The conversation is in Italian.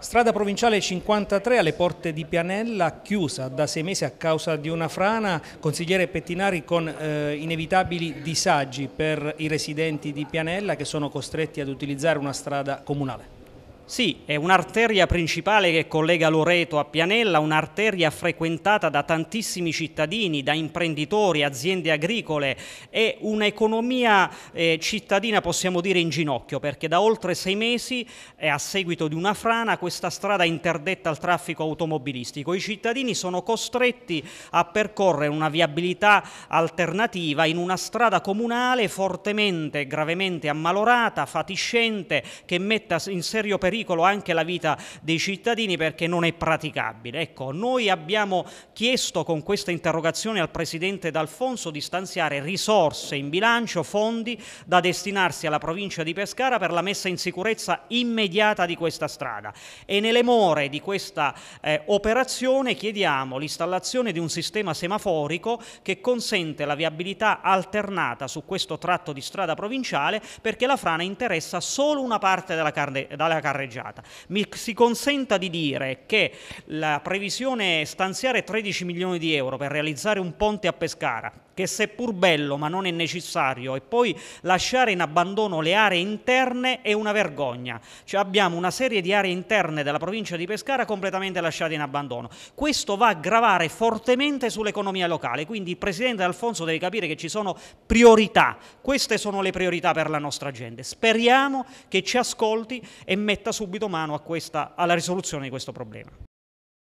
Strada provinciale 53 alle porte di Pianella, chiusa da sei mesi a causa di una frana. Consigliere Pettinari con eh, inevitabili disagi per i residenti di Pianella che sono costretti ad utilizzare una strada comunale. Sì, è un'arteria principale che collega Loreto a Pianella, un'arteria frequentata da tantissimi cittadini, da imprenditori, aziende agricole e un'economia eh, cittadina possiamo dire in ginocchio perché da oltre sei mesi eh, a seguito di una frana questa strada è interdetta al traffico automobilistico. I cittadini sono costretti a percorrere una viabilità alternativa in una strada comunale fortemente, gravemente ammalorata, fatiscente, che metta in serio pericolo pericolo anche la vita dei cittadini perché non è praticabile. Ecco, noi abbiamo chiesto con questa interrogazione al Presidente D'Alfonso di stanziare risorse in bilancio, fondi da destinarsi alla provincia di Pescara per la messa in sicurezza immediata di questa strada e nelle more di questa eh, operazione chiediamo l'installazione di un sistema semaforico che consente la viabilità alternata su questo tratto di strada provinciale perché la frana interessa solo una parte della, carne, della carreggiata pareggiata. Mi si consenta di dire che la previsione stanziare 13 milioni di euro per realizzare un ponte a Pescara, che seppur bello ma non è necessario, e poi lasciare in abbandono le aree interne è una vergogna. Cioè abbiamo una serie di aree interne della provincia di Pescara completamente lasciate in abbandono. Questo va a gravare fortemente sull'economia locale, quindi il Presidente Alfonso deve capire che ci sono priorità, queste sono le priorità per la nostra gente. Speriamo che ci ascolti e metta subito mano questa, alla risoluzione di questo problema.